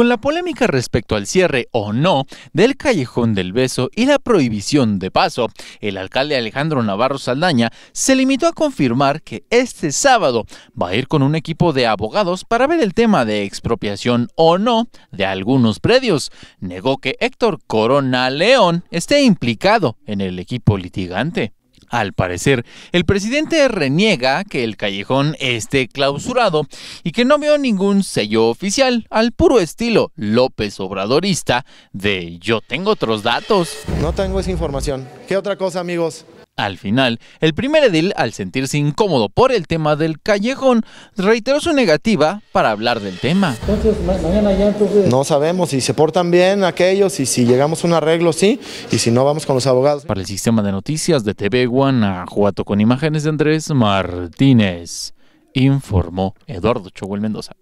Con la polémica respecto al cierre o no del Callejón del Beso y la prohibición de paso, el alcalde Alejandro Navarro Saldaña se limitó a confirmar que este sábado va a ir con un equipo de abogados para ver el tema de expropiación o no de algunos predios. Negó que Héctor Corona León esté implicado en el equipo litigante al parecer. El presidente reniega que el callejón esté clausurado y que no vio ningún sello oficial, al puro estilo López Obradorista de yo tengo otros datos. No tengo esa información. ¿Qué otra cosa, amigos? Al final, el primer edil, al sentirse incómodo por el tema del callejón, reiteró su negativa para hablar del tema. No sabemos si se portan bien aquellos y si llegamos a un arreglo, sí, y si no, vamos con los abogados. Para el sistema de noticias de TV Guanajuato, con imágenes de Andrés Martínez, informó Eduardo Choguel Mendoza.